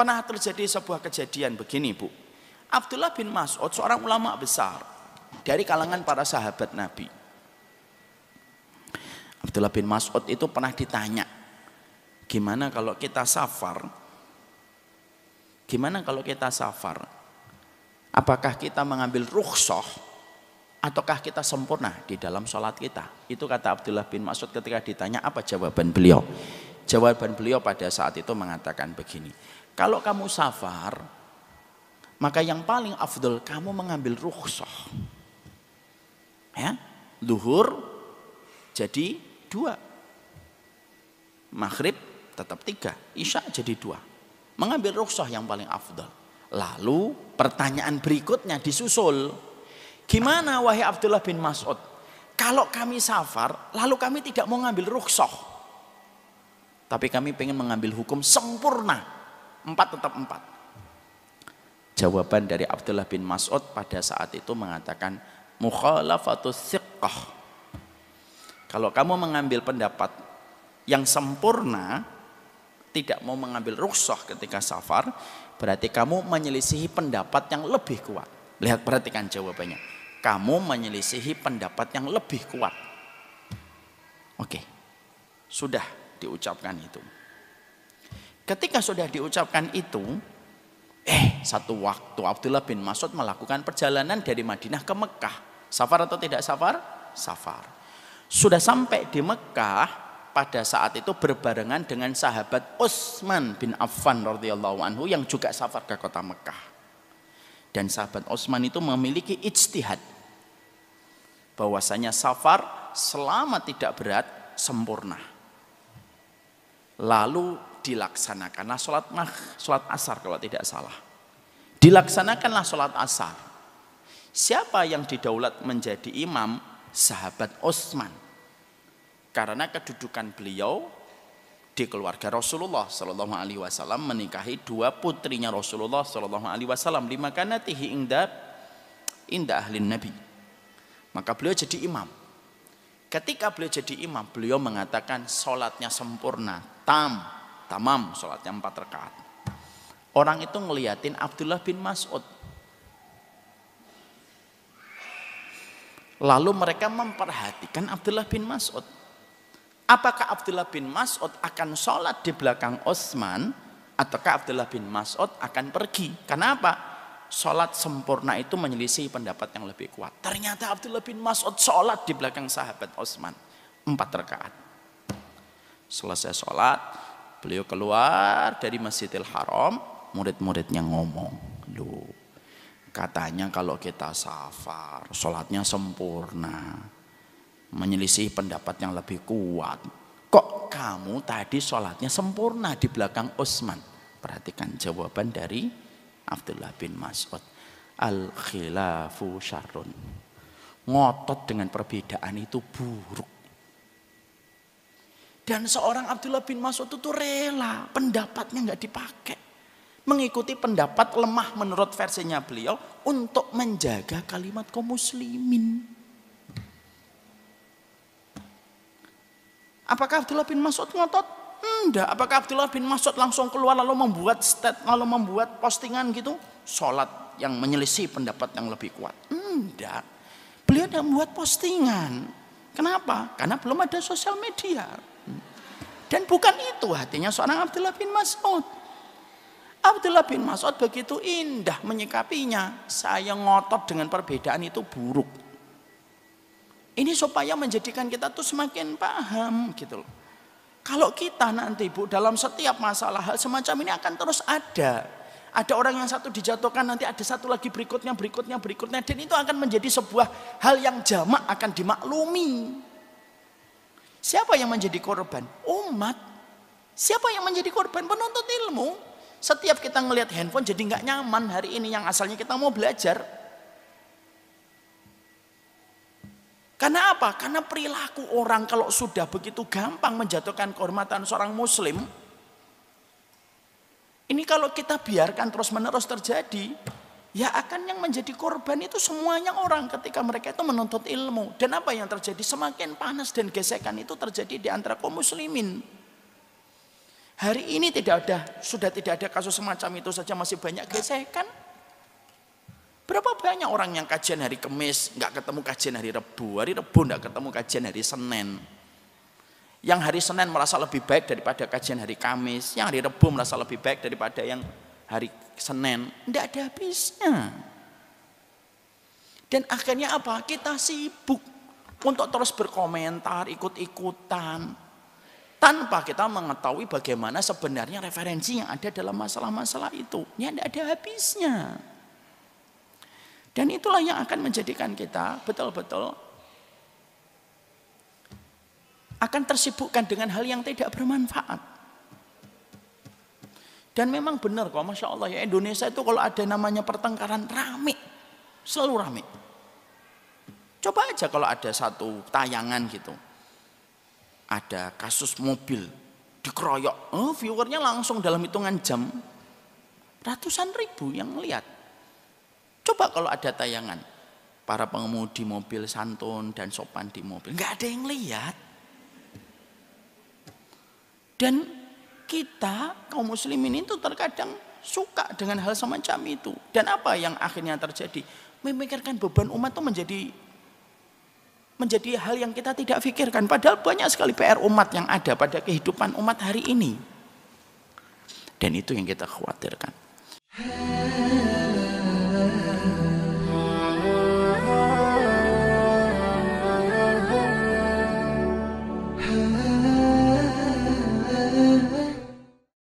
Pernah terjadi sebuah kejadian begini bu. Abdullah bin Mas'ud seorang ulama besar. Dari kalangan para sahabat Nabi. Abdullah bin Mas'ud itu pernah ditanya. Gimana kalau kita safar? Gimana kalau kita safar? Apakah kita mengambil rukhsah ataukah kita sempurna di dalam sholat kita? Itu kata Abdullah bin Mas'ud ketika ditanya apa jawaban beliau. Jawaban beliau pada saat itu mengatakan begini, kalau kamu safar, maka yang paling afdol kamu mengambil rukhsah. Ya, duhur jadi dua. Maghrib tetap tiga, isya jadi dua. Mengambil rukhsah yang paling afdol. Lalu pertanyaan berikutnya disusul. Gimana wahai Abdullah bin Mas'ud? Kalau kami safar, lalu kami tidak mau ngambil rukhsah. Tapi kami pengen mengambil hukum sempurna Empat tetap empat. Jawaban dari Abdullah bin Mas'ud pada saat itu mengatakan mukhalafatus siqqah. Kalau kamu mengambil pendapat yang sempurna, tidak mau mengambil rukshoh ketika safar, berarti kamu menyelisihi pendapat yang lebih kuat. Lihat perhatikan jawabannya. Kamu menyelisihi pendapat yang lebih kuat. Oke, sudah diucapkan itu. Ketika sudah diucapkan itu, eh satu waktu Abdullah bin Mas'ud melakukan perjalanan dari Madinah ke Mekah. Safar atau tidak safar? Safar. Sudah sampai di Mekah, pada saat itu berbarengan dengan sahabat Utsman bin Affan radhiyallahu anhu yang juga safar ke kota Mekah. Dan sahabat Utsman itu memiliki ijtihad bahwasanya safar selama tidak berat sempurna. Lalu dilaksanakanlah sholat mah, sholat asar kalau tidak salah. Dilaksanakanlah sholat asar. Siapa yang didaulat menjadi imam? Sahabat Utsman Karena kedudukan beliau di keluarga Rasulullah Shallallahu Alaihi Wasallam menikahi dua putrinya Rasulullah Shallallahu Alaihi Wasallam lima tihi indah indah ahli Nabi. Maka beliau jadi imam. Ketika beliau jadi imam, beliau mengatakan sholatnya sempurna, tam, tamam sholatnya empat rakaat. Orang itu ngeliatin Abdullah bin Mas'ud. Lalu mereka memperhatikan Abdullah bin Mas'ud. Apakah Abdullah bin Mas'ud akan sholat di belakang Osman ataukah Abdullah bin Mas'ud akan pergi? Kenapa? Sholat sempurna itu menyelisih pendapat yang lebih kuat. Ternyata Abdullah bin Mas'ud sholat di belakang sahabat Osman. Empat rakaat. Selesai sholat, Beliau keluar dari Masjidil Haram, murid-muridnya ngomong, loh katanya kalau kita safar, sholatnya sempurna, menyelisih pendapat yang lebih kuat. Kok kamu tadi sholatnya sempurna di belakang Utsman? Perhatikan jawaban dari Abdullah bin Mas'ud. Al-khilafu syarrun. Ngotot dengan perbedaan itu buruk dan seorang Abdullah bin Mas'ud itu rela pendapatnya nggak dipakai. Mengikuti pendapat lemah menurut versinya beliau untuk menjaga kalimat kaum muslimin. Apakah Abdullah bin Mas'ud ngotot? Enggak. Apakah Abdullah bin Mas'ud langsung keluar lalu membuat stat, lalu membuat postingan gitu? Sholat yang menyelisih pendapat yang lebih kuat. Enggak. Beliau tidak membuat postingan. Kenapa? Karena belum ada sosial media. Dan bukan itu hatinya seorang Abdullah bin Mas'ud. Abdullah bin Mas'ud begitu indah menyikapinya. Saya ngotot dengan perbedaan itu buruk. Ini supaya menjadikan kita tuh semakin paham gitu loh. Kalau kita nanti Bu dalam setiap masalah hal semacam ini akan terus ada. Ada orang yang satu dijatuhkan nanti ada satu lagi berikutnya berikutnya berikutnya dan itu akan menjadi sebuah hal yang jamak akan dimaklumi. Siapa yang menjadi korban? Umat. Siapa yang menjadi korban? Penuntut ilmu. Setiap kita ngelihat handphone jadi nggak nyaman hari ini yang asalnya kita mau belajar. Karena apa? Karena perilaku orang kalau sudah begitu gampang menjatuhkan kehormatan seorang muslim. Ini kalau kita biarkan terus menerus terjadi, Ya akan yang menjadi korban itu semuanya orang ketika mereka itu menuntut ilmu. Dan apa yang terjadi? Semakin panas dan gesekan itu terjadi di antara kaum muslimin. Hari ini tidak ada, sudah tidak ada kasus semacam itu saja masih banyak gesekan. Berapa banyak orang yang kajian hari Kamis nggak ketemu kajian hari Rebu, hari Rebu nggak ketemu kajian hari Senin. Yang hari Senin merasa lebih baik daripada kajian hari Kamis, yang hari Rebu merasa lebih baik daripada yang hari Senin, tidak ada habisnya. Dan akhirnya apa? Kita sibuk untuk terus berkomentar, ikut-ikutan. Tanpa kita mengetahui bagaimana sebenarnya referensi yang ada dalam masalah-masalah itu. Ya tidak ada habisnya. Dan itulah yang akan menjadikan kita betul-betul akan tersibukkan dengan hal yang tidak bermanfaat. Dan memang benar kok, Masya Allah ya Indonesia itu kalau ada namanya pertengkaran rame. Selalu rame. Coba aja kalau ada satu tayangan gitu. Ada kasus mobil dikeroyok. Oh, viewernya langsung dalam hitungan jam. Ratusan ribu yang melihat. Coba kalau ada tayangan. Para pengemudi mobil santun dan sopan di mobil. nggak ada yang lihat. Dan kita kaum muslimin itu terkadang suka dengan hal semacam itu. Dan apa yang akhirnya terjadi? Memikirkan beban umat itu menjadi menjadi hal yang kita tidak pikirkan. Padahal banyak sekali PR umat yang ada pada kehidupan umat hari ini. Dan itu yang kita khawatirkan.